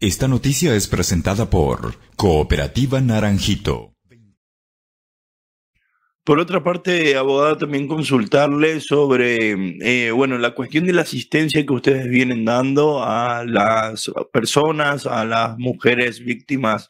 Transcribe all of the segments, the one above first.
Esta noticia es presentada por Cooperativa Naranjito. Por otra parte, abogada, también consultarle sobre, eh, bueno, la cuestión de la asistencia que ustedes vienen dando a las personas, a las mujeres víctimas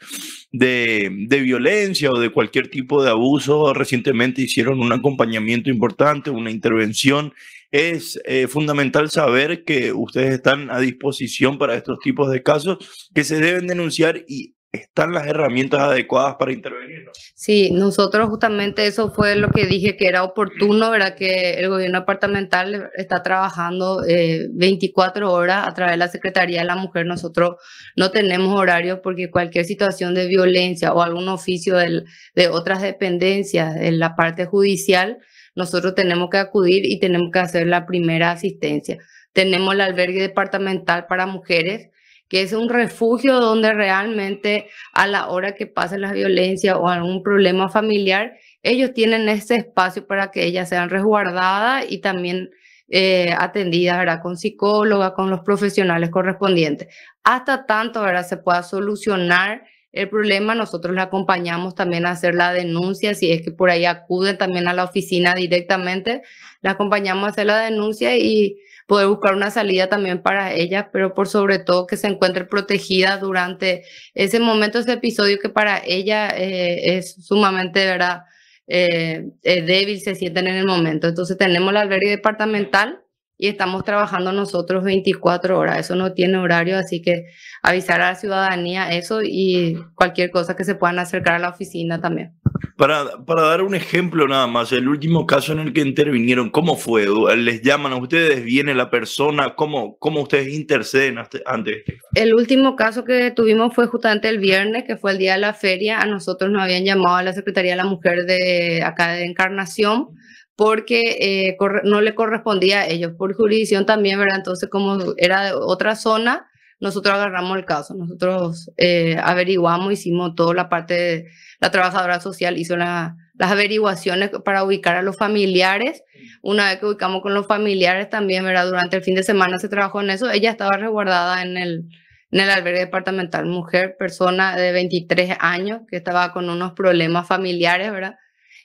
de, violencia o de cualquier tipo de abuso. Recientemente hicieron un acompañamiento importante, una intervención. Es eh, fundamental saber que ustedes están a disposición para estos tipos de casos que se deben denunciar y están las herramientas adecuadas para intervenir. Sí, nosotros justamente eso fue lo que dije que era oportuno, ¿verdad? Que el gobierno departamental está trabajando 24 eh, horas a través de la Secretaría de la Mujer. Nosotros no tenemos horarios porque cualquier situación de violencia o algún oficio de otras dependencias en la parte judicial, nosotros tenemos que acudir y tenemos que hacer la primera asistencia. Tenemos el albergue departamental para mujeres que es un refugio donde realmente a la hora que pasen las violencia o algún problema familiar, ellos tienen ese espacio para que ellas sean resguardadas y también eh, atendidas ¿verdad? con psicóloga, con los profesionales correspondientes. Hasta tanto ¿verdad? se pueda solucionar el problema, nosotros la acompañamos también a hacer la denuncia, si es que por ahí acuden también a la oficina directamente, la acompañamos a hacer la denuncia y poder buscar una salida también para ella, pero por sobre todo que se encuentre protegida durante ese momento, ese episodio que para ella eh, es sumamente, ¿verdad? Eh, eh, débil, se sienten en el momento. Entonces tenemos la albergue departamental y estamos trabajando nosotros 24 horas. Eso no tiene horario, así que avisar a la ciudadanía eso y cualquier cosa que se puedan acercar a la oficina también. Para, para dar un ejemplo nada más, el último caso en el que intervinieron, ¿cómo fue? ¿Les llaman a ustedes? ¿Viene la persona? ¿Cómo, cómo ustedes interceden ante este? El último caso que tuvimos fue justamente el viernes, que fue el día de la feria. A nosotros nos habían llamado a la Secretaría de la Mujer de acá de Encarnación porque eh, no le correspondía a ellos por jurisdicción también, ¿verdad? Entonces, como era de otra zona, nosotros agarramos el caso, nosotros eh, averiguamos, hicimos toda la parte de la trabajadora social, hizo las averiguaciones para ubicar a los familiares. Una vez que ubicamos con los familiares también, ¿verdad? Durante el fin de semana se trabajó en eso, ella estaba resguardada en el, en el albergue departamental, mujer, persona de 23 años que estaba con unos problemas familiares, ¿verdad?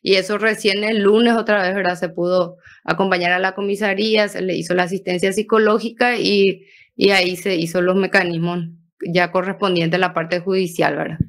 Y eso recién el lunes otra vez, ¿verdad? Se pudo acompañar a la comisaría, se le hizo la asistencia psicológica y, y ahí se hizo los mecanismos ya correspondientes a la parte judicial, ¿verdad?